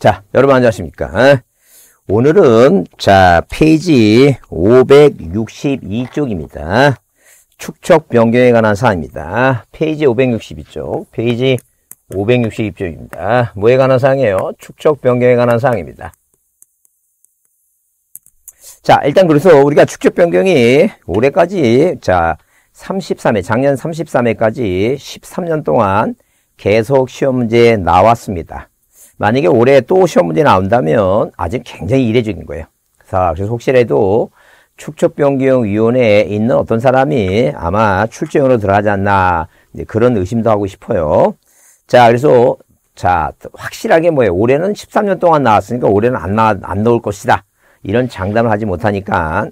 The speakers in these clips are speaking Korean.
자, 여러분 안녕하십니까? 오늘은 자, 페이지 562쪽입니다. 축척 변경에 관한 사항입니다. 페이지 562쪽, 페이지 562쪽입니다. 뭐에 관한 사항이에요? 축척 변경에 관한 사항입니다. 자, 일단 그래서 우리가 축척 변경이 올해까지 자, 33회, 작년 33회까지 13년 동안 계속 시험 문제 나왔습니다. 만약에 올해 또 시험 문제 나온다면 아직 굉장히 이례적인 거예요. 자, 그래서 혹시라도 축척변경위원회에 있는 어떤 사람이 아마 출제용으로 들어가지 않나 그런 의심도 하고 싶어요. 자, 그래서 자 확실하게 뭐예요? 올해는 13년 동안 나왔으니까 올해는 안, 나, 안 나올 것이다. 이런 장담을 하지 못하니까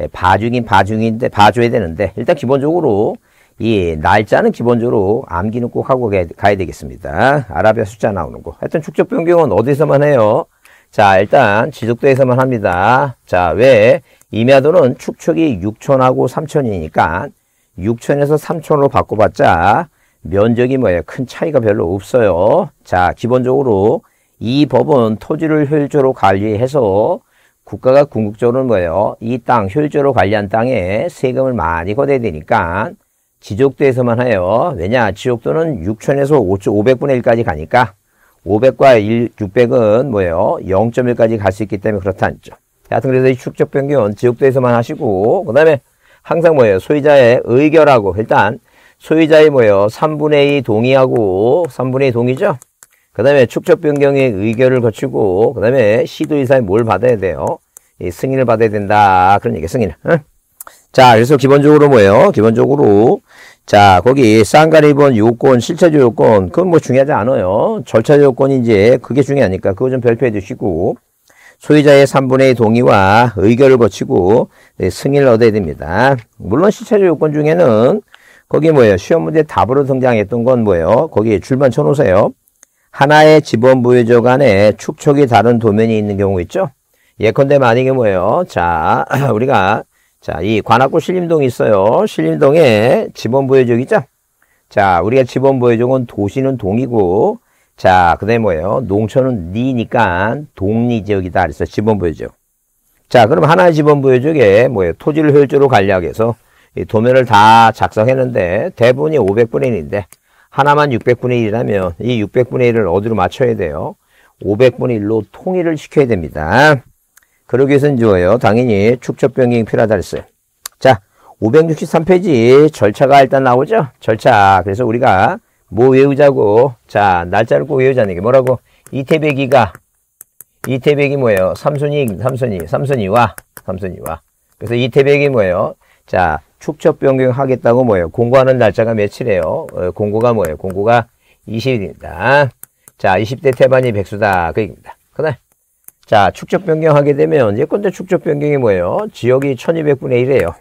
예, 봐주긴 봐주긴데 봐줘야 되는데 일단 기본적으로 이 날짜는 기본적으로 암기는 꼭 하고 가야 되겠습니다. 아라비아 숫자 나오는 거. 하여튼 축적 변경은 어디서만 해요? 자, 일단 지속도에서만 합니다. 자, 왜? 임야도는 축척이 6천하고 3천이니까 6천에서 3천으로 바꿔봤자 면적이 뭐예요? 큰 차이가 별로 없어요. 자, 기본적으로 이 법은 토지를 효율적으로 관리해서 국가가 궁극적으로는 뭐예요? 이땅 효율적으로 관리한 땅에 세금을 많이 걷어야 되니까 지족도에서만 하여 왜냐 지족도는 6천에서 5,500분의 1까지 가니까 500과 1, 600은 뭐예요? 0.1까지 갈 수 있기 때문에 그렇다 했죠. 하여튼 그래서 이 축적 변경 은 지역도에서만 하시고 그 다음에 항상 뭐예요? 소유자의 의결하고 일단 소유자의 뭐예요? 3분의 2 동의하고 3분의 2 동의죠? 그 다음에 축적 변경의 의결을 거치고 그 다음에 시도이사에 뭘 받아야 돼요? 이 승인을 받아야 된다. 그런 얘기 승인. 응? 자, 그래서 기본적으로 뭐예요? 기본적으로 자, 거기 쌍가리번 요건, 실체조 요건 그건 뭐 중요하지 않아요. 절차 요건이 이제 그게 중요하니까 그거 좀 별표해 주시고 소유자의 3분의 2 동의와 의결을 거치고 네, 승인을 얻어야 됩니다. 물론 실체조 요건 중에는 거기 뭐예요? 시험 문제 답으로 등장했던 건 뭐예요? 거기에 줄만 쳐놓으세요. 하나의 지번 부여조 간에 축척이 다른 도면이 있는 경우 있죠? 예컨대 만약에 뭐예요? 자, 우리가 자, 이 관악구 신림동이 있어요. 신림동에 지번부여족이죠 자, 우리가 지번부여족은 도시는 동이고, 자, 그 다음에 뭐예요? 농촌은 니니까 동리지역이다. 그래서 지번부여족 자, 그럼 하나의 지번부여족에 뭐예요? 토지를 효율적으로 관리하기위해서 도면을 다 작성했는데 대부분이 500분의 1인데 하나만 600분의 1이라면 이 600분의 1을 어디로 맞춰야 돼요? 500분의 1로 통일을 시켜야 됩니다. 그러기 위해서는 뭐예요? 당연히 축적변경 필요하다 그랬어요. 자, 563페이지 절차가 일단 나오죠? 절차. 그래서 우리가 뭐 외우자고. 자, 날짜를 꼭 외우자는 게 뭐라고? 이태백이가 이태백이 뭐예요? 삼순이삼순이삼순이와삼순이와 그래서 이태백이 뭐예요? 자, 축적 변경하겠다고 뭐예요? 공고하는 날짜가 며칠이에요? 어, 공고가 뭐예요? 공고가 20일입니다. 자, 20대 태반이 백수다. 그 얘기입니다. 그날. 자, 축적 변경하게 되면 예컨대 축적 변경이 뭐예요? 지역이 1200분의 1이에요.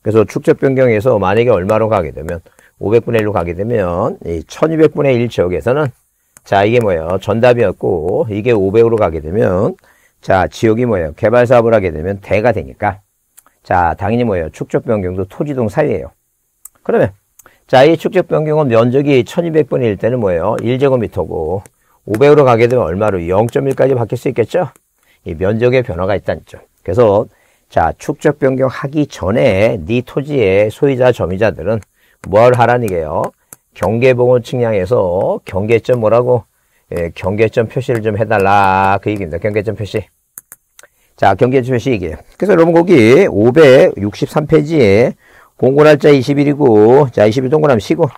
그래서 축적 변경에서 만약에 얼마로 가게 되면 500분의 1로 가게 되면 이 1200분의 1 지역에서는 자, 이게 뭐예요? 전답이었고 이게 500으로 가게 되면 자, 지역이 뭐예요? 개발 사업을 하게 되면 대가 되니까 자, 당연히 뭐예요? 축적 변경도 토지동 사이에요. 그러면 자, 이 축적 변경은 면적이 1200분의 1 때는 뭐예요? 1제곱미터고 500으로 가게 되면 얼마로 0.1까지 바뀔 수 있겠죠? 이 면적의 변화가 있다는 점. 그래서 자 축적 변경하기 전에 네 토지의 소유자 점유자들은 뭘 하라는 게요? 경계봉건측량해서 경계점 뭐라고? 예, 경계점 표시를 좀 해달라 그 얘기입니다. 경계점 표시. 자 경계점 표시 얘기 그래서 여러분 거기 563페이지에 공고날짜 21이고 자21 동그라미 쉬고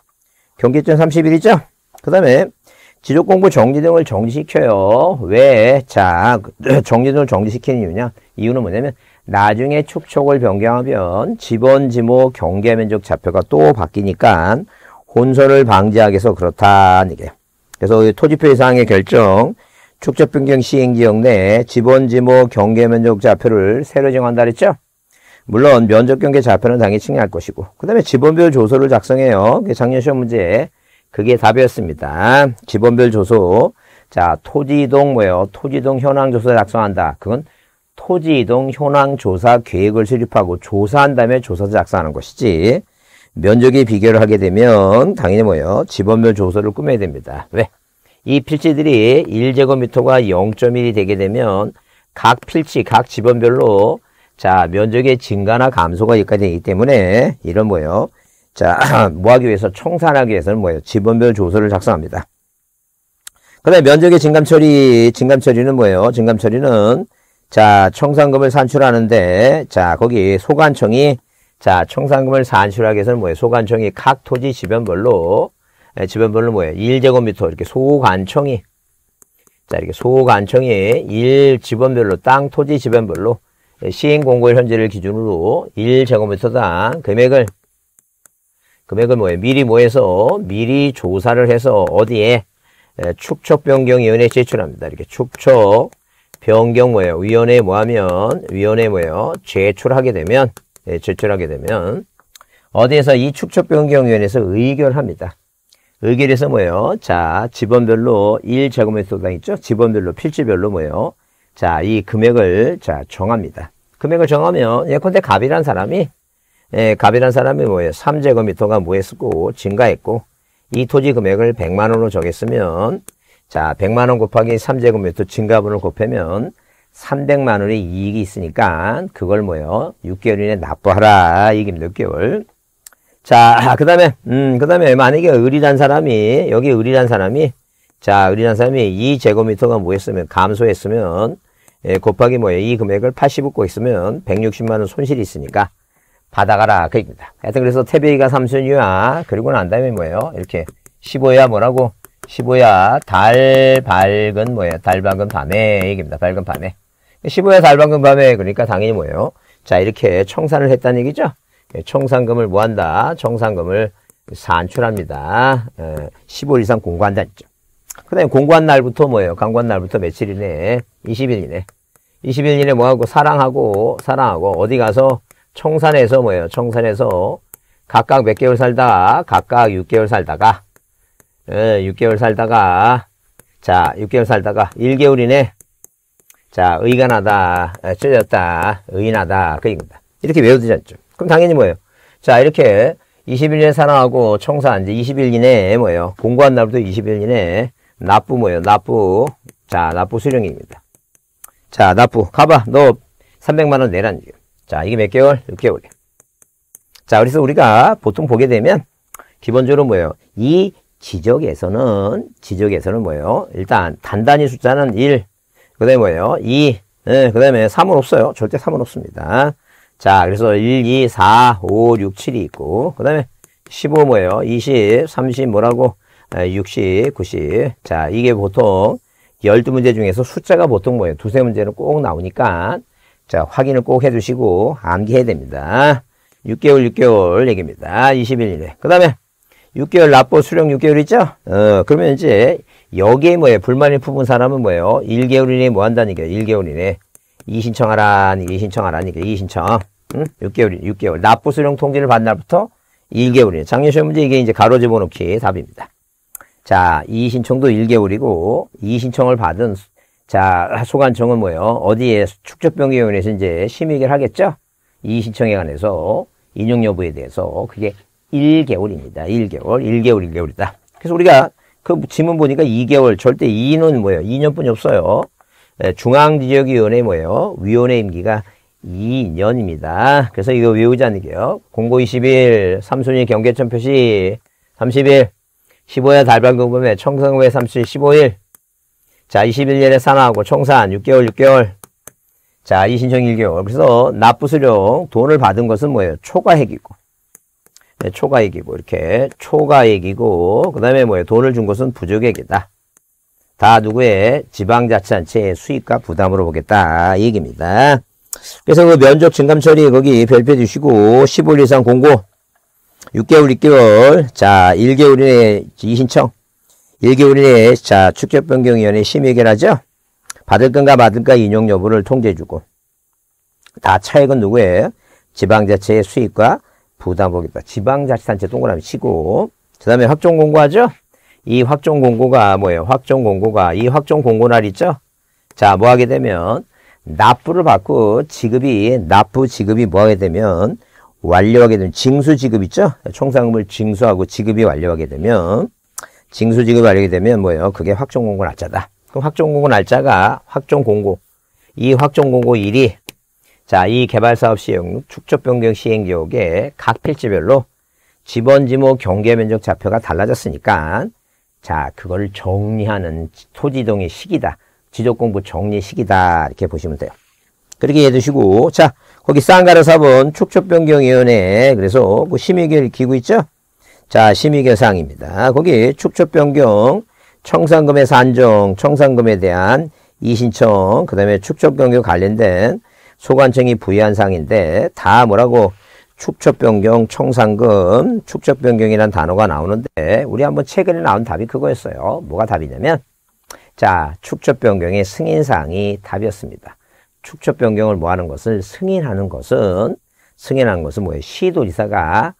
경계점 31이죠? 그 다음에 지적 공부 정지 등을 정지시켜요. 왜? 자, 정지 등을 정지시키는 이유냐? 이유는 뭐냐면 나중에 축척을 변경하면 지번 지모 경계 면적 좌표가 또 바뀌니까 혼선을 방지하기 위해서 그렇다는 얘요 그래서 토지표 이상의 결정, 축적 변경 시행 지역 내 지번 지모 경계 면적 좌표를 새로 정한다 그랬죠? 물론 면적 경계 좌표는 당연히 칭의할 것이고 그 다음에 지번별 조서를 작성해요. 작년 시험 문제에 그게 답이었습니다. 지번별 조소. 자, 토지이동 뭐예요? 토지이동 현황조사 작성한다. 그건 토지이동 현황조사 계획을 수립하고 조사한 다음에 조사서 작성하는 것이지. 면적의 비교를 하게 되면 당연히 뭐예요? 지번별 조서를 꾸며야 됩니다. 왜? 이 필지들이 1제곱미터가 0.1이 되게 되면 각 필지, 각 지번별로 자 면적의 증가나 감소가 여기까지 되기 때문에 이런 뭐예요? 자, 뭐 하기 위해서, 청산하기 위해서는 뭐예요? 지번별 조서를 작성합니다. 그 다음에 면적의 증감 처리, 증감 처리는 뭐예요? 증감 처리는, 자, 청산금을 산출하는데, 자, 거기 소관청이, 자, 청산금을 산출하기 위해서는 뭐예요? 소관청이 각 토지 지변별로, 예, 지변별로 뭐예요? 1제곱미터, 이렇게 소관청이, 자, 이렇게 소관청이 1 지번별로, 땅 토지 지변별로, 예, 시행공고일 현재를 기준으로 1제곱미터당 금액을 금액을 뭐예요 미리 뭐해서 미리 조사를 해서 어디에 축척 변경 위원회에 제출합니다. 이렇게 축척 변경 뭐예요? 위원회 뭐하면 위원회 뭐예요? 제출하게 되면 예, 제출하게 되면 어디에서 이 축척 변경 위원회에서 의결합니다. 의결해서 뭐예요? 자, 지번별로 1제곱미터당 있죠? 지번별로 필지별로 뭐예요? 자, 이 금액을 자 정합니다. 금액을 정하면 예컨대 갑이란 사람이 예, 갑이라는 사람이 뭐예요? 3제곱미터가 무의었고 증가했고 이 토지 금액을 100만 원으로 적했으면자 100만 원 곱하기 3제곱미터 증가분을 곱하면 300만 원의 이익이 있으니까 그걸 뭐예요? 6개월 이내 에 납부하라. 이익임 6개월. 자, 그다음에 음, 그다음에 만약에 을이란 사람이 여기 을이란 사람이 자, 을이란 사람이 이 제곱미터가 뭐 했으면 감소했으면 예, 곱하기 뭐예요? 이 금액을 80 붓고 있으면 160만 원 손실이 있으니까 받아가라 그 얘기입니다. 하여튼 그래서 태베이가 삼순이야. 그리고 난 다음에 뭐예요? 이렇게 15야 뭐라고? 15야 달 밝은 뭐예요? 달 밝은 밤에 얘기입니다. 밝은 밤에. 15야 달 밝은 밤에 그러니까 당연히 뭐예요? 자 이렇게 청산을 했다는 얘기죠. 예, 청산금을 뭐한다? 청산금을 산출합니다. 15일 예, 이상 공고한다 했죠. 그 다음에 공고한 날부터 뭐예요? 강고한 날부터 며칠이네? 20일이네. 20일 이내 뭐하고 사랑하고 사랑하고 어디 가서 청산에서 뭐예요? 청산에서 각각 몇 개월 살다가 각각 6개월 살다가 예, 6개월 살다가 자 6개월 살다가 1개월 이내 자 의간하다 찢었다 예, 의인하다 그 얘기입니다. 이렇게 외우지 않죠. 그럼 당연히 뭐예요? 자 이렇게 21년 사랑하고 청산 이제 2 1년에 뭐예요? 공고한 날부터 2 1년에 납부 뭐예요? 납부 자 납부 수령입니다. 자 납부 가봐 너 300만원 내란 얘기예요. 자, 이게 몇 개월? 6개월. 자, 그래서 우리가 보통 보게 되면 기본적으로 뭐예요? 이 지적에서는 지적에서는 뭐예요? 일단 단단히 숫자는 1, 그 다음에 뭐예요? 2, 네, 예, 그 다음에 3은 없어요. 절대 3은 없습니다. 자, 그래서 1, 2, 4, 5, 6, 7이 있고 그 다음에 15 뭐예요? 20, 30 뭐라고? 60, 아, 90. 자, 이게 보통 12문제 중에서 숫자가 보통 뭐예요? 두세 문제는 꼭 나오니까 자, 확인을 꼭 해주시고 암기해야 됩니다. 6개월, 6개월 얘기입니다. 21일 이내. 그 다음에 6개월 납부 수령 6개월 있죠? 어, 그러면 이제 여기에 뭐예요? 불만이 품은 사람은 뭐예요? 1개월 이내에 뭐 한다니까? 1개월 이내에. 이 신청하라니까, 이 신청하라니까, 이 신청. 응? 6개월, 6개월. 납부 수령 통지를 받은 날부터 1개월 이내. 작년 시험 문제 이게 이제 가로 집어넣기 답입니다. 자, 이 신청도 1개월이고, 이 신청을 받은 자, 소관청은 뭐예요? 어디에 축적변경위원회에서 이제 심의를 하겠죠? 이 신청에 관해서 인용 여부에 대해서 그게 1개월입니다. 1개월, 1개월, 1개월이다. 그래서 우리가 그 지문 보니까 2개월, 절대 2는 뭐예요? 2년뿐이 없어요. 예, 중앙지역위원회 뭐예요? 위원회 임기가 2년입니다. 그래서 이거 외우자는 게요. 공고 20일, 삼순위 경계점 표시 30일, 15야 달방금범에 청성회 삼순위 15일, 자, 21년에 상하고 총산 6개월, 6개월. 자, 이신청 1개월. 그래서 납부수령 돈을 받은 것은 뭐예요? 초과액이고. 네, 초과액이고. 이렇게 초과액이고. 그 다음에 뭐예요? 돈을 준 것은 부족액이다. 다 누구의 지방자치단체의 수익과 부담으로 보겠다. 이 얘기입니다. 그래서 그 면적 증감 처리 거기 별표 주시고 15일 이상 공고 6개월 6개월 자 1개월 이내 이신청 1기우리내자 축적변경위원회 심의결하죠. 받을 건가 받을까 인용 여부를 통제해주고 다 차액은 누구예요? 지방자치의 수익과 부담보겠다. 지방자치단체 동그라미 치고 그 다음에 확정공고하죠. 이 확정공고가 뭐예요? 확정공고가 이 확정공고 날 있죠. 자뭐 하게 되면 납부를 받고 지급이 납부 지급이 뭐 하게 되면 완료하게 되면 징수 지급 있죠. 총상금을 징수하고 지급이 완료하게 되면 징수직을 알리게 되면 뭐예요? 그게 확정공고 날짜다. 그럼 확정공고 날짜가 확정공고 이 확정공고 1이 자, 이 개발사업 시행 축적변경 시행기록에 각 필지별로 지번지목 경계면적 좌표가 달라졌으니까 자, 그걸 정리하는 토지동의 시기다. 지적공부 정리 시기다. 이렇게 보시면 돼요. 그렇게 해두시고 자, 거기 쌍가루 사본 축적변경위원회 그래서 그 심의결 기구 있죠? 자, 심의교상입니다. 거기 축적변경 청산금의 산정, 청산금에 대한 이신청, 그 다음에 축적변경 관련된 소관청이 부의한 사항인데 다 뭐라고 축적변경 청산금, 축적변경이란 단어가 나오는데 우리 한번 최근에 나온 답이 그거였어요. 뭐가 답이냐면 자축적변경의 승인사항이 답이었습니다. 축적변경을 뭐하는 것을 승인하는 것은 승인하는 것은 뭐예요? 시도지사가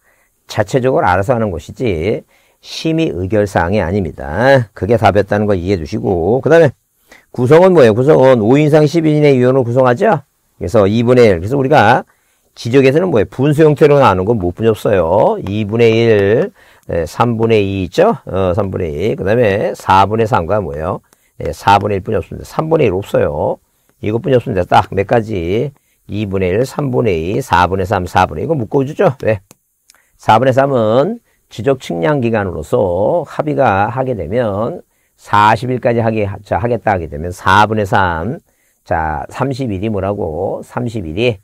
자체적으로 알아서 하는 것이지 심의 의결사항이 아닙니다. 그게 답이었다는 거 이해해 주시고 그 다음에 구성은 뭐예요? 구성은 5인 상 10인의 위원을 구성하죠? 그래서 2분의 1. 그래서 우리가 지적에서는 뭐예요? 분수 형태로 나누는 건못 분였어요. 2분의 1, 3분의 예, 2 있죠? 어, 3분의 2. 그 다음에 4분의 3과 뭐예요? 4분의 예, 1 뿐이었습니다. 3분의 1 없어요. 이것뿐이 없습니다. 딱 몇 가지. 2분의 1, 3분의 2, 4분의 3, 4분의 2. 이거 묶어주죠? 왜? 네. 4분의 3은 지적 측량 기간으로서 합의가 하게 되면 40일까지 하게, 자, 하겠다 하게 되면 4분의 3. 자, 30일이 뭐라고? 30일이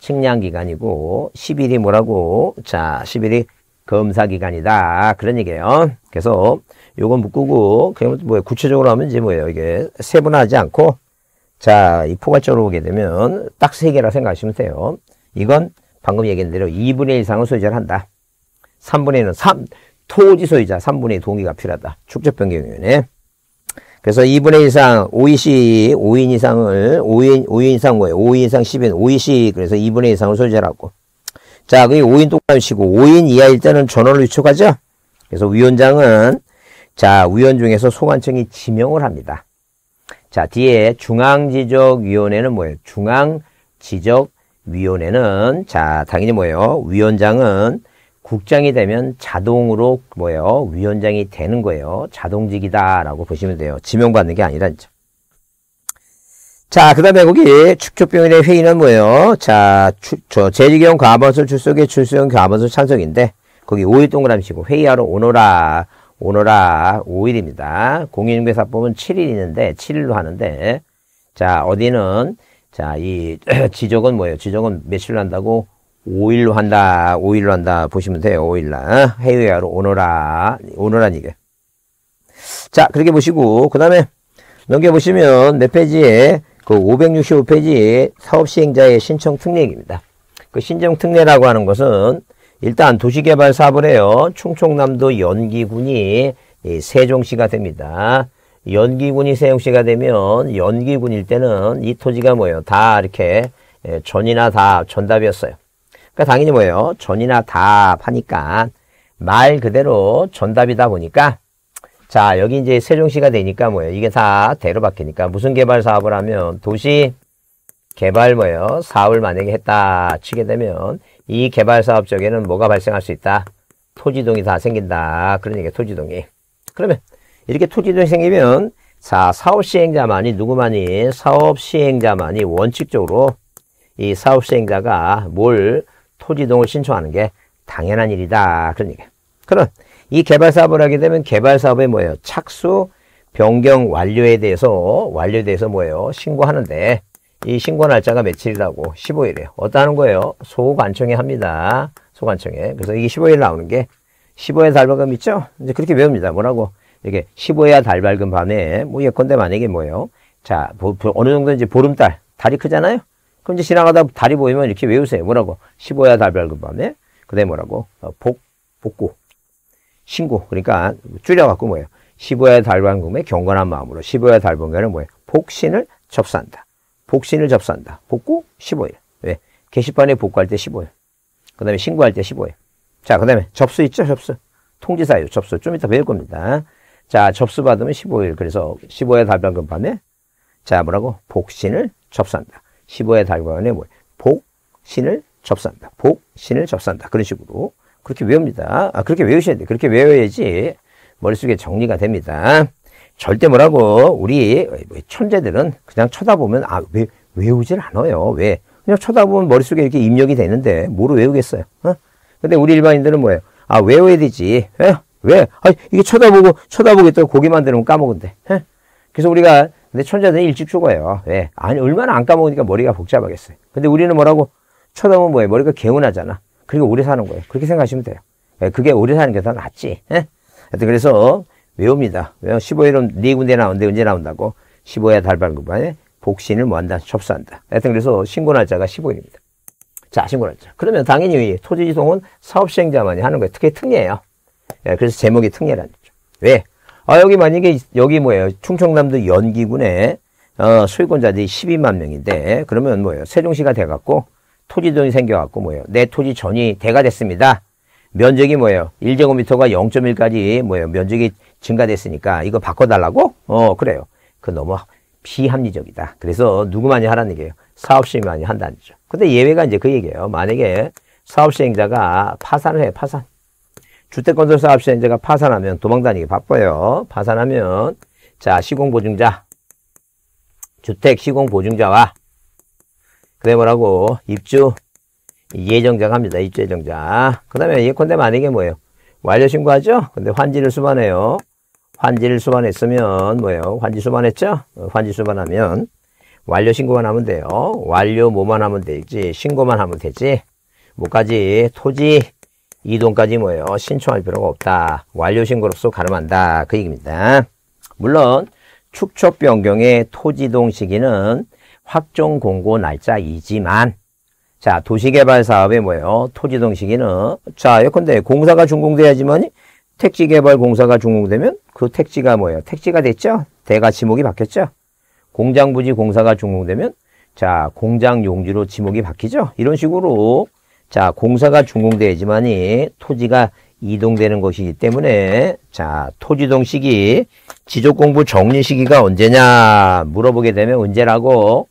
측량 기간이고 10일이 뭐라고? 자, 10일이 검사 기간이다. 그런 얘기예요. 그래서 요건 묶고 그냥 뭐 구체적으로 하면 이제 뭐예요? 이게 세분화하지 않고 자, 이 포괄적으로 보게 되면 딱 세 개라 생각하시면 돼요. 이건 방금 얘기한 대로 2분의 1 이상을 소재를 한다. 3분의 1은 3, 토지 소유자 3분의 2 동의가 필요하다. 축적변경위원회. 그래서 2분의 1 이상 5인씩 5인 이상을 5인 5인 이상 뭐예요? 5인 이상 10인 5인씩 그래서 2분의 1상을 소유자라고. 자, 그 5인 동감이시고 5인 이하일 때는 전원을 위촉하죠. 그래서 위원장은 자, 위원 중에서 소관청이 지명을 합니다. 자, 뒤에 중앙지적위원회는 뭐예요? 중앙지적위원회는 자, 당연히 뭐예요? 위원장은 국장이 되면 자동으로 뭐예요? 위원장이 되는 거예요. 자동직이다라고 보시면 돼요. 지명받는 게 아니라 이제. 자, 그 다음에 거기 축조병원의 회의는 뭐예요? 자, 추, 저 재직형 과반수 출석에 출석형 과반수 참석인데 거기 5일 동그라미시고 회의하러 오너라 오너라 5일입니다. 공인중개사법은 7일 있는데 7일로 하는데 자, 어디는 자, 이 지적은 뭐예요? 지적은 며칠로 한다고? 5일로 한다. 5일로 한다. 보시면 돼요. 5일날. 해외하로 오너라. 오너란 얘기. 자, 그렇게 보시고, 그 다음에 넘겨보시면 몇 페이지에 그 565페이지에 사업시행자의 신청 특례입니다. 그 신청 특례라고 하는 것은 일단 도시개발 사업을 해요. 충청남도 연기군이 세종시가 됩니다. 연기군이 세종시가 되면 연기군일 때는 이 토지가 뭐예요? 다 이렇게 예, 전이나 다 전답이었어요. 그러니까 당연히 뭐예요? 전이나 답 하니까 말 그대로 전답이다 보니까 자 여기 이제 세종시가 되니까 뭐예요? 이게 다 대로 바뀌니까 무슨 개발 사업을 하면 도시 개발 뭐예요? 사업을 만약에 했다 치게 되면 이 개발 사업 쪽에는 뭐가 발생할 수 있다? 토지동이 다 생긴다. 그런 얘기 토지동이. 그러면 이렇게 토지동이 생기면 자 사업 시행자만이 누구만이 사업 시행자만이 원칙적으로 이 사업 시행자가 뭘 토지등을 신청하는 게 당연한 일이다. 그런 얘기 그럼 이 개발사업을 하게 되면 개발사업의 뭐예요? 착수, 변경 완료에 대해서 완료에 대해서 뭐예요? 신고하는데 이 신고 날짜가 며칠이라고 15일이에요. 어떠하는 거예요? 소관청에 합니다. 소관청에. 그래서 이게 15일 나오는 게 15회 달발금 있죠? 이제 그렇게 외웁니다. 뭐라고? 이게 15회 달발금 밤에 뭐 예컨대 만약에 뭐예요? 자, 보, 보, 어느 정도인지 보름달 달이 크잖아요. 그럼 이제 지나가다 다리 보이면 이렇게 외우세요. 뭐라고? 15야 달별금 그 밤에. 그 다음에 뭐라고? 어, 복, 복구. 신고. 그러니까 줄여갖고 뭐예요? 15야 달반금에 그 경건한 마음으로 15야 달반금에는 그 뭐예요? 복신을 접수한다. 복신을 접수한다. 복구 15일. 왜? 게시판에 복구할 때 15일. 그 다음에 신고할 때 15일. 자, 그 다음에 접수 있죠? 접수. 통지사유 접수. 좀 이따 배울 겁니다. 자, 접수 받으면 15일. 그래서 15야 달반금 밤에 자, 뭐라고? 복신을 접수한다. 15의 달관에 뭐 복신을 접수한다. 복신을 접수한다. 그런 식으로 그렇게 외웁니다. 아, 그렇게 외우셔야 돼. 그렇게 외워야지 머릿속에 정리가 됩니다. 절대 뭐라고 우리 뭐 천재들은 그냥 쳐다보면 아, 왜 외우질 않아요. 왜? 그냥 쳐다보면 머릿속에 이렇게 입력이 되는데 뭐로 외우겠어요? 어? 근데 우리 일반인들은 뭐예요? 아, 외워야 되지. 에? 예? 왜? 아, 이게 쳐다보고 쳐다보겠다고 고기만 들으면 까먹은데. 에? 예? 그래서 우리가 근데 천자들은 일찍 죽어요. 예. 아니, 얼마나 안 까먹으니까 머리가 복잡하겠어요. 근데 우리는 뭐라고? 쳐다보면 뭐예요? 머리가 개운하잖아. 그리고 오래 사는 거예요. 그렇게 생각하시면 돼요. 예, 그게 오래 사는 게 더 낫지. 예? 하여튼 그래서 외웁니다. 왜요? 15일은 네 군데 나오는데 언제 나온다고? 15야 달발구반에 예? 복신을 뭐한다? 접수한다. 하여튼 그래서 신고 날짜가 15일입니다. 자, 신고 날짜. 그러면 당연히 토지지송은 사업시행자만이 하는 거예요. 특히 특례예요. 예, 그래서 제목이 특례라는 거죠. 왜? 아, 여기 만약에, 여기 뭐예요? 충청남도 연기군에, 어, 소유권자들이 12만 명인데, 그러면 뭐예요? 세종시가 돼갖고, 토지돈이 생겨갖고 뭐예요? 내 토지 전이 대가 됐습니다. 면적이 뭐예요? 1제곱미터가 0.1까지 뭐예요? 면적이 증가됐으니까 이거 바꿔달라고? 어, 그래요. 그 너무 비합리적이다. 그래서 누구만이 하라는 얘기예요? 사업시행만이 한다는 거죠. 근데 예외가 이제 그 얘기예요. 만약에 사업시행자가 파산을 해, 파산. 주택건설사 업시행제가 파산하면 도망다니기 바빠요. 파산하면 자 시공보증자 주택시공보증자와 그다 뭐라고 입주 예정자가 합니다. 입주 예정자 그 다음에 예컨대 만약에 뭐예요? 완료신고하죠? 근데 환지를 수반해요. 환지를 수반했으면 뭐예요? 환지 수반했죠? 어, 환지 수반하면 완료 신고만 하면 돼요. 완료 뭐만 하면 되지. 신고만 하면 되지. 뭐까지 토지 이동까지 뭐예요? 신청할 필요가 없다. 완료신고로서 가름한다. 그 얘기입니다. 물론 축척 변경의 토지동 시기는 확정 공고 날짜이지만 자 도시개발 사업의 뭐예요? 토지동 시기는 자 예컨대 공사가 준공돼야지만 택지개발 공사가 준공되면 그 택지가 뭐예요? 택지가 됐죠? 대가 지목이 바뀌었죠? 공장 부지 공사가 준공되면 자 공장 용지로 지목이 바뀌죠? 이런 식으로 자, 공사가 준공되지만이 토지가 이동되는 것이기 때문에 자, 토지동 시기, 지적공부 정리 시기가 언제냐 물어보게 되면 언제라고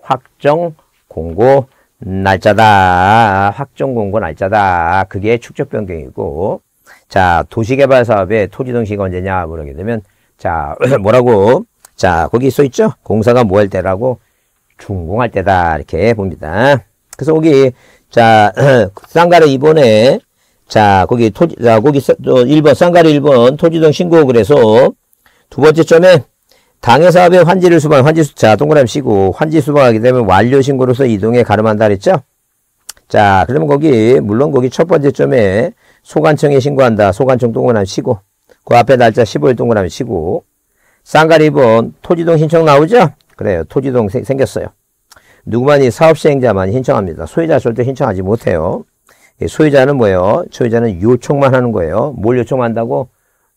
확정 공고 날짜다. 확정 공고 날짜다. 그게 축적 변경이고 자, 도시개발 사업의 토지동 시기가 언제냐 물어보게 되면 자, 뭐라고 자, 거기 써 있죠? 공사가 뭐할 때라고 준공할 때다. 이렇게 봅니다. 그래서 거기 자, 쌍가루 2번에, 자, 거기 토, 자, 거기 1번, 쌍가루 1번, 토지등 신고, 그래서, 두 번째 점에, 당해 사업에 환지를 수방, 환지 수, 자, 동그라미 쉬고 환지 수방하게 되면 완료 신고로서 이동에 가름한다 그랬죠? 자, 그러면 거기, 물론 거기 첫 번째 점에, 소관청에 신고한다. 소관청 동그라미 쉬고그 앞에 날짜 15일 동그라미 쉬고 쌍가리 2번, 토지동 신청 나오죠? 그래요. 토지동 생, 생겼어요. 누구만이 사업 시행자만 신청합니다. 소유자 절대 신청하지 못해요. 소유자는 뭐예요? 소유자는 요청만 하는 거예요. 뭘 요청한다고?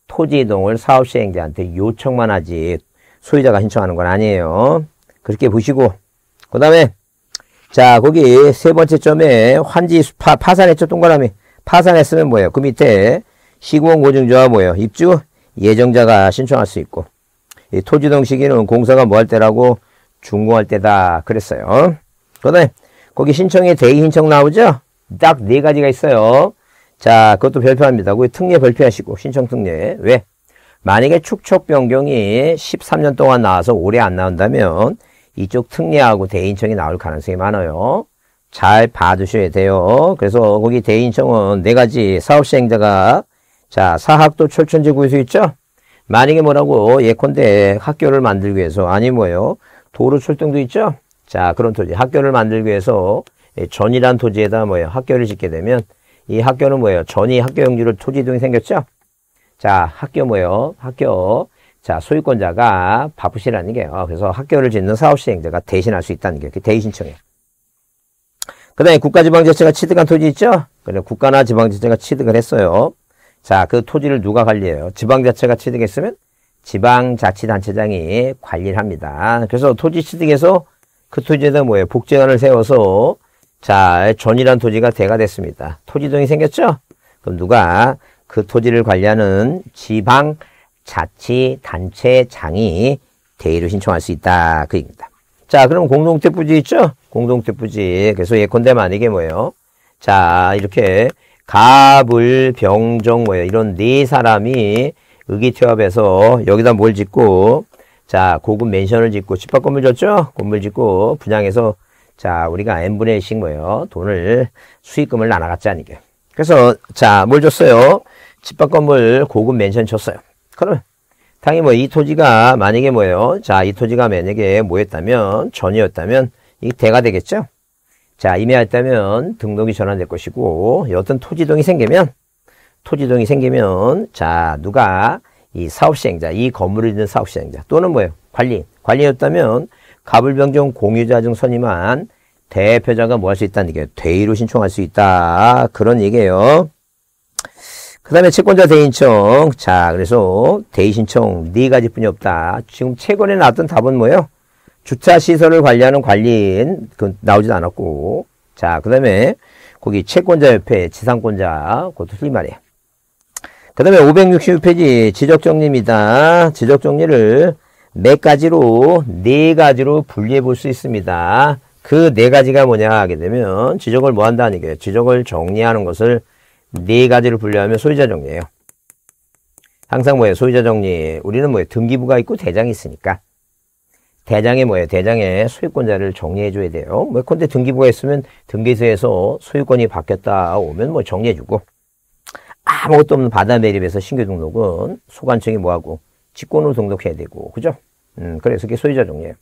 토지 이동을 사업 시행자한테 요청만 하지 소유자가 신청하는 건 아니에요. 그렇게 보시고 그 다음에 자 거기 세 번째 점에 환지 파, 파산했죠 동그라미 파산했으면 뭐예요? 그 밑에 시공 고증조와 뭐예요? 입주 예정자가 신청할 수 있고 토지동 시기는 공사가 뭐할 때라고 준공할 때다 그랬어요. 그 다음에 거기 신청에 대기 신청 나오죠? 딱 네 가지가 있어요. 자 그것도 별표합니다. 그 특례 별표하시고 신청 특례 왜? 만약에 축척 변경이 13년 동안 나와서 오래 안 나온다면 이쪽 특례하고 대인청이 나올 가능성이 많아요. 잘 봐주셔야 돼요. 그래서 거기 대인청은 네 가지 사업 시행자가 자 사학도 철천지 구수 있죠? 만약에 뭐라고 예컨대 학교를 만들기 위해서 아니 뭐예요? 도로 출동도 있죠? 자, 그런 토지. 학교를 만들기 위해서 전이란 토지에다 뭐예요? 학교를 짓게 되면 이 학교는 뭐예요? 전이 학교 용지로 토지 등이 생겼죠? 자, 학교 뭐예요? 학교. 자, 소유권자가 바쁘시라는 게요. 그래서 학교를 짓는 사업 시행자가 대신할 수 있다는 게 대의 신청이에요. 그 다음에 국가지방자치가 취득한 토지 있죠? 그래 국가나 지방자치가 취득을 했어요. 자, 그 토지를 누가 관리해요? 지방자치가 취득했으면 지방자치단체장이 관리를 합니다. 그래서 토지취득에서 그 토지에다 뭐예요? 복제관을 세워서 자 전이란 토지가 대가 됐습니다. 토지동이 생겼죠? 그럼 누가 그 토지를 관리하는 지방자치단체장이 대의를 신청할 수 있다 그 얘기입니다. 자 그럼 공동택부지 있죠? 공동택부지 그래서 예컨대 만약에 뭐예요? 자 이렇게 갑을 병정 뭐예요? 이런 네 사람이 의기투합해서 여기다 뭘 짓고 자 고급 맨션을 짓고 집합 건물 줬죠? 건물 짓고 분양해서 자 우리가 n분의 1씩 뭐예요? 돈을 수익금을 나눠갔지 않니까 그래서 자 뭘 줬어요? 집합 건물 고급 맨션 줬어요. 그러면 당연히 뭐 이 토지가 만약에 뭐예요? 자 이 토지가 만약에 뭐였다면 전이었다면 이 대가 되겠죠? 자 임야였다면 등록이 전환될 것이고 어떤 토지동이 생기면 토지동이 생기면 자 누가 이 사업시행자 이 건물을 짓는 사업시행자 또는 뭐예요 관리 관리였다면 가불병정 공유자 중 선임한 대표자가 뭐 할 수 있다는 얘기예요 대의로 신청할 수 있다 그런 얘기예요 그 다음에 채권자 대인청자 그래서 대의신청 네 가지뿐이 없다 지금 채권에 나왔던 답은 뭐예요 주차시설을 관리하는 관리인 그 나오지도 않았고 자그 다음에 거기 채권자 옆에 지상권자 그것도 틀린 말이에요 그 다음에 566페이지 지적정리입니다. 지적정리를 몇 가지로, 네 가지로 분리해 볼 수 있습니다. 그 네 가지가 뭐냐 하게 되면 지적을 뭐 한다는 얘기 지적을 정리하는 것을 네 가지로 분류하면 소유자 정리예요. 항상 뭐예요? 소유자 정리. 우리는 뭐예요? 등기부가 있고 대장이 있으니까. 대장에 뭐예요? 대장에 소유권자를 정리해줘야 돼요. 뭐, 근데 등기부가 있으면 등기소에서 소유권이 바뀌었다 오면 뭐 정리해주고. 아무것도 없는 바다 매립에서 신규 등록은 소관청이 뭐하고 직권으로 등록해야 되고 그죠? 음, 그래서 이게 소유자 정리예요.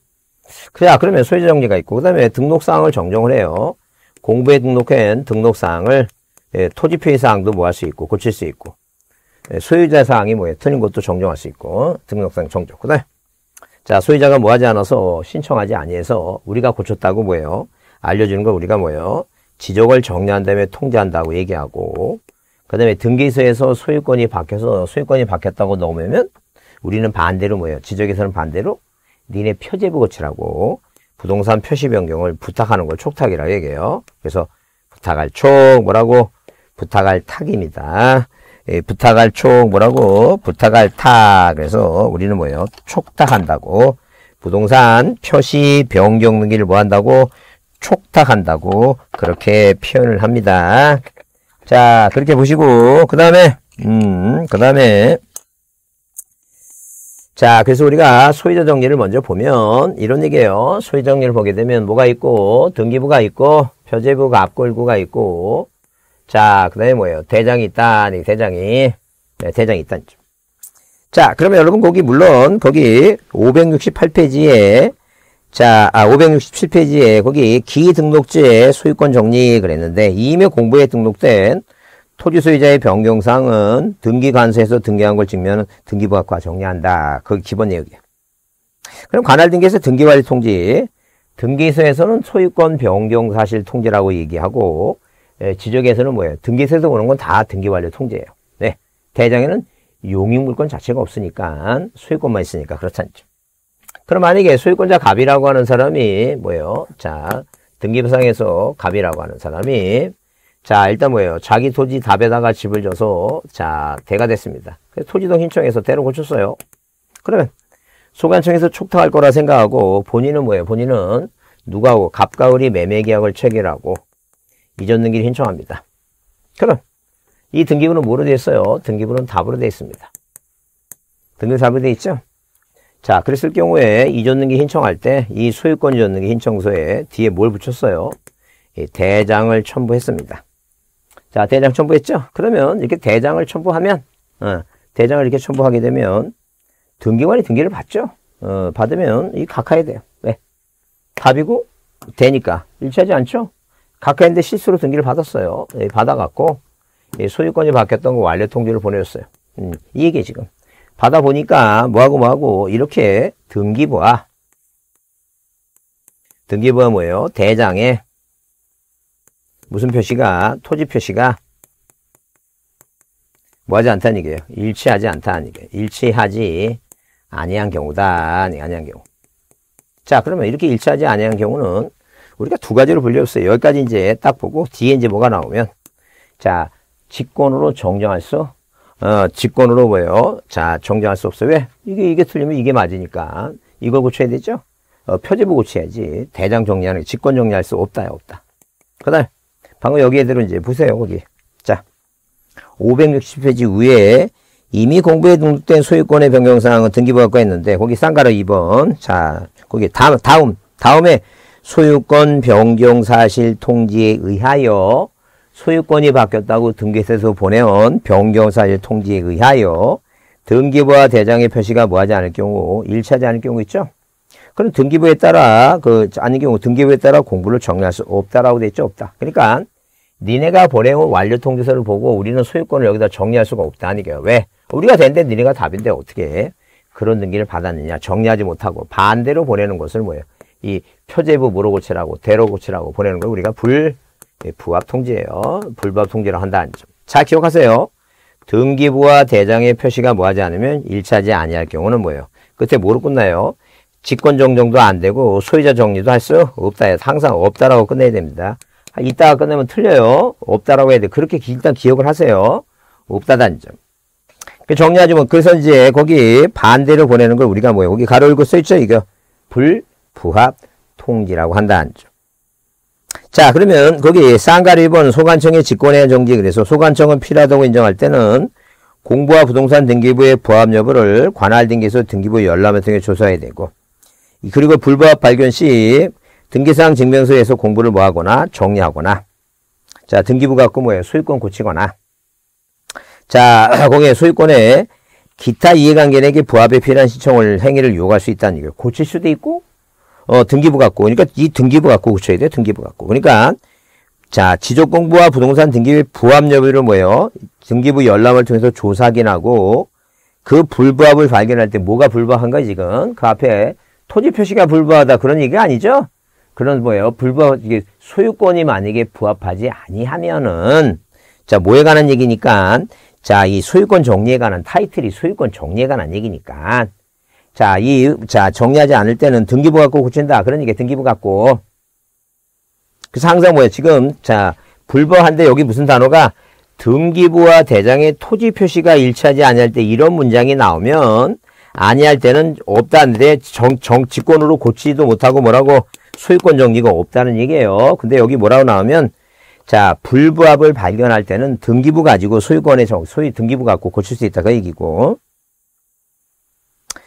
그래, 아, 그러면 소유자 정리가 있고 그 다음에 등록사항을 정정을 해요. 공부에 등록한 등록사항을 예, 토지표의 사항도 뭐 할 수 있고 고칠 수 있고 예, 소유자 사항이 뭐예요? 틀린 것도 정정할 수 있고 등록사항 정정. 그 다음에 자 소유자가 뭐 하지 않아서 신청하지 아니해서 우리가 고쳤다고 뭐예요? 알려주는 거 우리가 뭐예요? 지적을 정리한 다음에 통제한다고 얘기하고 그 다음에 등기소에서 소유권이 바뀌어서 소유권이 바뀌었다고 넘으면 우리는 반대로 뭐예요? 지적에서는 반대로 니네 표제부 고치라고 부동산 표시 변경을 부탁하는 걸 촉탁이라고 얘기해요. 그래서 부탁할 촉 뭐라고? 부탁할 탁입니다. 예, 부탁할 촉 뭐라고? 부탁할 탁. 그래서 우리는 뭐예요? 촉탁한다고. 부동산 표시 변경 등기를 뭐 한다고? 촉탁한다고 그렇게 표현을 합니다. 자, 그렇게 보시고, 그 다음에, 음, 그 다음에, 자, 그래서 우리가 소유자 정리를 먼저 보면 이런 얘기예요. 소유자 정리를 보게 되면 뭐가 있고 등기부가 있고 표제부가 앞골구가 있고 자, 그 다음에 뭐예요? 대장이 있다. 대장이 네, 대장이 있다. 자, 그러면 여러분 거기 물론 거기 568페이지에 자, 아, 567페이지에 거기 기등록지의 소유권 정리 그랬는데 이미 공부에 등록된 토지 소유자의 변경사항은 등기 관서에서 등기한 걸증명하 등기부학과 정리한다. 그 기본 내용이에요. 그럼 관할 등기에서 등기관리 통지, 등기소에서는 소유권 변경 사실 통지라고 얘기하고 예, 지적에서는 뭐예요? 등기소에서 오는 건 다 등기관리 통지예요. 네, 대장에는 용익물권 자체가 없으니까 소유권만 있으니까 그렇지 않죠. 그럼 만약에 소유권자 갑이라고 하는 사람이 뭐예요? 자, 등기부상에서 갑이라고 하는 사람이 자, 일단 뭐예요? 자기 토지 답에다가 집을 줘서 자, 대가 됐습니다. 그래서 토지동 신청해서 대로 고쳤어요. 그러면 소관청에서 촉탁할 거라 생각하고 본인은 뭐예요? 본인은 누가하고 갑가을이 매매계약을 체결하고 이전 등기를 신청합니다. 그럼 이 등기부는 뭐로 되어 있어요? 등기부는 답으로 되어 있습니다. 등기부 답으로 되어 있죠? 자, 그랬을 경우에 이전등기 신청할 때 이 소유권 이전등기 신청서에 뒤에 뭘 붙였어요? 예, 대장을 첨부했습니다. 자, 대장 첨부했죠? 그러면 이렇게 대장을 첨부하면, 어, 대장을 이렇게 첨부하게 되면 등기관이 등기를 받죠? 어, 받으면 이 각하에 돼요. 왜? 예. 답이고 되니까 일치하지 않죠? 각하인데 실수로 등기를 받았어요. 예, 받아갖고 예, 소유권이 바뀌었던 거 완료 통지를 보내줬어요. 음, 이 얘기 지금 받아보니까 뭐하고 뭐하고 이렇게 등기부와 등기부가 뭐예요? 대장에 무슨 표시가 토지 표시가 뭐하지 않다는 얘기예요. 일치하지 않다는 얘기예요. 일치하지 아니한 경우다. 아니한 경우. 자 그러면 이렇게 일치하지 아니한 경우는 우리가 두 가지로 분류했어요. 여기까지 이제 딱 보고 뒤에 이제 뭐가 나오면 자 직권으로 정정할 수 어, 직권으로 뭐예요? 자, 정정할 수 없어. 왜? 이게, 이게 틀리면 이게 맞으니까. 이걸 고쳐야 되죠? 어, 표제부 고쳐야지. 대장 정리하는 직권 정리할 수없다 없다. 그 다음, 방금 여기에 들은 이제 보세요, 거기. 자, 560페이지 위에 이미 공부에 등록된 소유권의 변경사항은 등기부학과 했는데, 거기 쌍가로 2번. 자, 거기 다음, 다음, 다음에 소유권 변경 사실 통지에 의하여 소유권이 바뀌었다고 등기세에서 보내온 변경사실 통지에 의하여 등기부와 대장의 표시가 뭐하지 않을 경우 일치하지 않을 경우 있죠. 그럼 등기부에 따라 그 아닌 경우 등기부에 따라 공부를 정리할 수 없다라고 돼 있죠. 없다. 그러니까 니네가 보내온 완료 통지서를 보고 우리는 소유권을 여기다 정리할 수가 없다니까요. 왜? 우리가 된데 니네가 답인데 어떻게 그런 등기를 받았느냐. 정리하지 못하고 반대로 보내는 것을 뭐예요? 이 표제부 무로 고치라고 대로 고치라고 보내는 걸 우리가 불 예, 부합 통지예요 불법 통지를 한다는 점. 자, 기억하세요. 등기부와 대장의 표시가 뭐하지 않으면 일치하지 아니할 경우는 뭐예요? 끝에 뭐로 끝나요? 직권 정정도 안 되고 소유자 정리도 할 수 없다 해서 항상 없다라고 끝내야 됩니다. 아, 이따가 끝내면 틀려요. 없다라고 해야 돼. 그렇게 일단 기억을 하세요. 없다 단점. 그 정리하자면 그래서 이제 거기 반대를 보내는 걸 우리가 뭐예요? 거기 가로 읽고 써있죠? 이거 불부합 통지라고 한다는 점. 자 그러면 거기 쌍가리 2번 소관청의 직권의 정지 그래서 소관청은 필요하다고 인정할 때는 공부와 부동산 등기부의 부합 여부를 관할 등기소 등기부 열람을 통해 조사해야 되고 그리고 불법 발견 시 등기사항 증명서에서 공부를 뭐하거나 정리하거나 자 등기부 갖고 뭐예요 소유권 고치거나 자 공의 소유권에 기타 이해관계 내게 부합에 필요한 신청을 행위를 요구할 수 있다는 얘기예요 고칠 수도 있고 어, 등기부 갖고. 그러니까 이 등기부 갖고 고쳐야 돼요. 등기부 갖고. 그러니까 자, 지적 공부와 부동산 등기부 부합 여부를 뭐예요? 등기부 열람을 통해서 조사 기인하고그 불부합을 발견할 때 뭐가 불부합한가 지금? 그 앞에 토지 표시가 불부하다 그런 얘기 아니죠? 그런 뭐예요? 불부합 이게 소유권이 만약에 부합하지 아니하면은 자, 뭐에 관한 얘기니까 자, 이 소유권 정리에 관한 타이틀이 소유권 정리에 관한 얘기니까 자, 이, 자, 정리하지 않을 때는 등기부 갖고 고친다. 그러니까 등기부 갖고. 그래서 항상 뭐야 지금, 자, 불법한데 여기 무슨 단어가 등기부와 대장의 토지 표시가 일치하지 아니할 때 이런 문장이 나오면 아니할 때는 없다는데 정, 정 직권으로 고치지도 못하고 뭐라고 소유권 정리가 없다는 얘기예요. 근데 여기 뭐라고 나오면 자 불부합을 발견할 때는 등기부 가지고 소유권에 정, 소유 등기부 갖고 고칠 수 있다 그 얘기고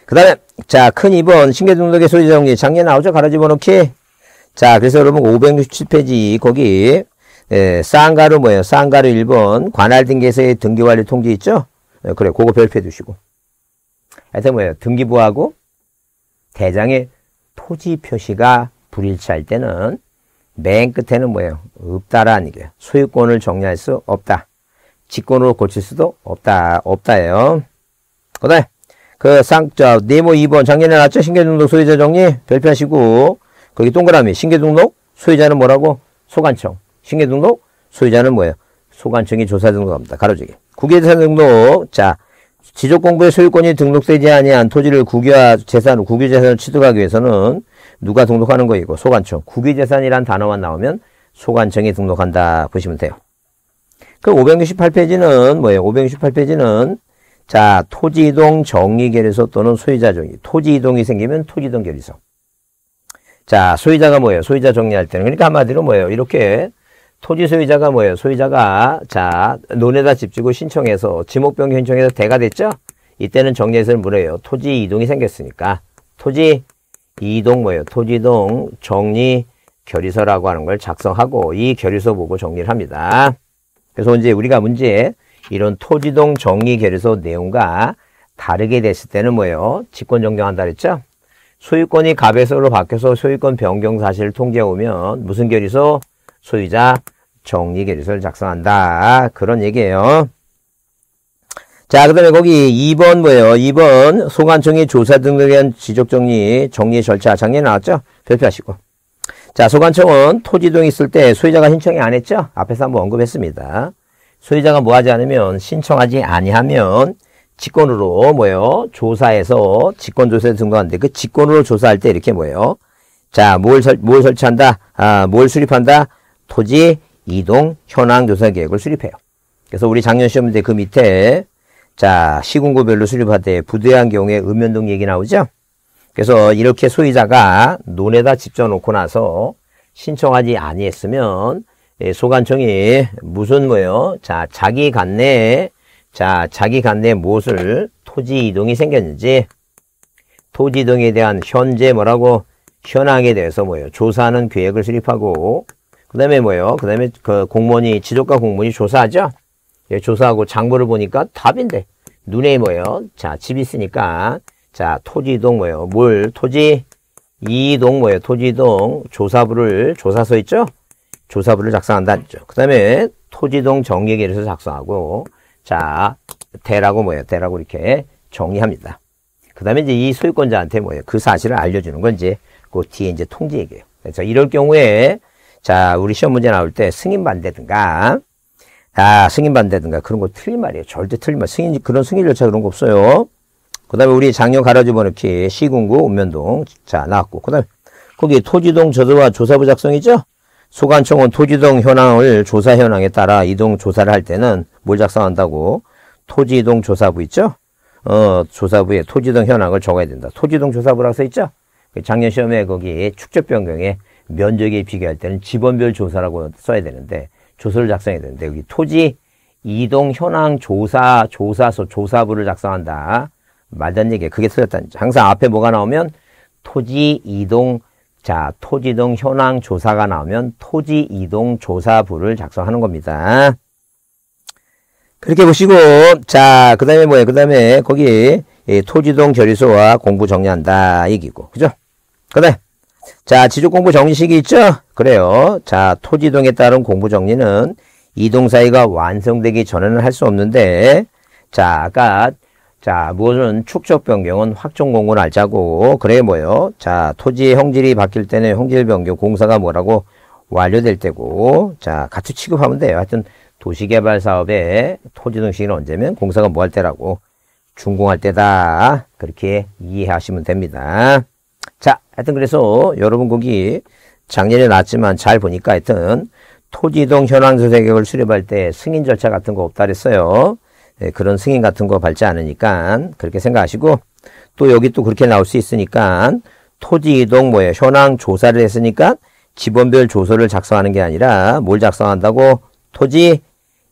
그 다음에 자큰 2번 신계중독의 소지 정리 작년 에 나오죠 가로 집어넣기 자 그래서 여러분 567페이지 거기 예, 쌍가루 뭐예요 쌍가루 1번 관할 등기에서의 등기관리 통지 있죠 예, 그래 그거 별표해 두시고 하여튼 뭐예요 등기부하고 대장의 토지 표시가 불일치할 때는 맨 끝에는 뭐예요? 없다라는 얘기 소유권을 정리할 수 없다. 직권으로 고칠 수도 없다. 없다예요. 그다음 그 쌍자 네모 2번 작년에 나왔죠? 신계등록 소유자 정리 별표 하시고 거기 동그라미 신계등록 소유자는 뭐라고? 소관청 신계등록 소유자는 뭐예요? 소관청이 조사 등록합니다. 가로지게 국외재산 등록 자 지적공부의 소유권이 등록되지 아니한 토지를 국유화 재산으로 국유재산을 취득하기 위해서는 누가 등록하는 거이고 소관청 국유재산이란 단어만 나오면 소관청이 등록한다 보시면 돼요. 그 568페이지는 뭐예요? 568페이지는 자, 토지이동 정의결의서 또는 소유자 정의. 토지이동이 생기면 토지이동 결의서 자, 소유자가 뭐예요? 소유자 정리할 때는. 그러니까 한마디로 뭐예요? 이렇게 토지 소유자가 뭐예요? 소유자가 자, 논에다 집지고 신청해서 지목변 신청해서 대가 됐죠? 이때는 정리해서 물어요. 토지 이동이 생겼으니까. 토지 이동 뭐예요? 토지 이동 정리 결의서라고 하는 걸 작성하고 이 결의서 보고 정리를 합니다. 그래서 이제 우리가 문제 이런 토지동 정리 계류서 내용과 다르게 됐을 때는 뭐예요? 직권 정정한다 그랬죠? 소유권이 가배소로 바뀌어서 소유권 변경 사실을 통지해오면 무슨 계류서 소유자 정리 계류서를 작성한다. 그런 얘기예요. 자, 그 다음에 거기 2번 뭐예요? 2번 소관청의 조사 등록에 대한 지적정리 정리 절차 작년에 나왔죠? 별표하시고. 자, 소관청은 토지동이 있을 때 소유자가 신청이 안 했죠? 앞에서 한번 언급했습니다. 소유자가 뭐하지 않으면 신청하지 아니하면 직권으로 뭐예요? 조사해서 직권 조사에 등록하는데 그 직권으로 조사할 때 이렇게 뭐예요? 자, 뭘, 설, 뭘 설치한다? 아, 뭘 수립한다? 토지 이동 현황 조사 계획을 수립해요. 그래서 우리 작년 시험 때그 밑에 자, 시군구별로 수립할 때 부대한 경우에 읍면동 얘기 나오죠? 그래서 이렇게 소유자가 논에다 집져놓고 나서 신청하지 아니했으면 예, 소관청이 무슨 뭐요? 자, 자기 간내에 자, 자기 간내 무엇을 토지 이동이 생겼는지 토지 등에 대한 현재 뭐라고 현황에 대해서 뭐예요? 조사하는 계획을 수립하고 그다음에 뭐예요? 그다음에 그 공무원이 지도과 공무원이 조사하죠. 예, 조사하고 장부를 보니까 답인데 눈에 뭐예요? 자, 집 있으니까 자, 토지 이동 뭐예요? 뭘 토지 이동 뭐예요? 토지 이동 조사부를 조사서 있죠? 조사부를 작성한다 했죠. 그 다음에 토지동 정리계획서 작성하고 자 대라고 뭐예요? 대라고 이렇게 정리합니다. 그 다음에 이제 이 소유권자한테 뭐예요? 그 사실을 알려주는 건 이제 그 뒤에 이제 통지 얘기예요. 그래서 이럴 경우에 자 우리 시험 문제 나올 때 승인 반대든가 아 승인 반대든가 그런 거 틀린 말이에요. 절대 틀린 말. 승인 그런 승인 절차 그런 거 없어요. 그 다음에 우리 작년 가라지번호키 뭐 시군구 운면동자 나왔고 그 다음에 거기 토지동 저도와 조사부 작성이죠? 소관청은 토지이동 현황을 조사 현황에 따라 이동 조사를 할 때는 뭘 작성한다고 토지이동 조사부 있죠? 어, 조사부에 토지이동 현황을 적어야 된다. 토지이동 조사부라고 써있죠? 그 작년 시험에 거기 축적 변경에 면적에 비교할 때는 지번별 조사라고 써야 되는데 조서를 작성해야 되는데 여기 토지 이동 현황 조사 조사소 조사부를 작성한다. 말는 얘기예요. 그게 쓰였다는 항상 앞에 뭐가 나오면 토지 이동 자, 토지동 현황 조사가 나오면 토지 이동 조사부를 작성하는 겁니다. 그렇게 보시고, 자, 그 다음에 뭐예요? 그 다음에 거기 예, 토지동 결의소와 공부 정리한다 얘기고, 그죠? 그래. 자, 지적 공부 정리식이 있죠? 그래요. 자, 토지동에 따른 공부 정리는 이동 사이가 완성되기 전에는 할 수 없는데, 자, 아까 자, 무엇은 축적 변경은 확정 공고를 알자고 그래 뭐요? 자, 토지의 형질이 바뀔 때는 형질 변경 공사가 뭐라고 완료될 때고 자, 같이 취급하면 돼요. 하여튼 도시개발 사업에 토지 등식은 언제면 공사가 뭐 할 때라고 준공할 때다. 그렇게 이해하시면 됩니다. 자, 하여튼 그래서 여러분 거기 작년에 났지만 잘 보니까 하여튼 토지동 현황조세격을 수립할 때 승인 절차 같은 거 없다 그랬어요. 예, 그런 승인 같은 거받지 않으니까 그렇게 생각하시고 또 여기 또 그렇게 나올 수 있으니까 토지 이동 뭐예요? 현황 조사를 했으니까 지번별 조서를 작성하는 게 아니라 뭘 작성한다고? 토지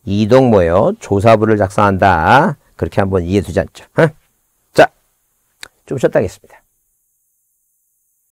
이동 뭐예요? 조사부를 작성한다. 그렇게 한번 이해해두지 않죠? 자, 좀 쉬었다 하겠습니다.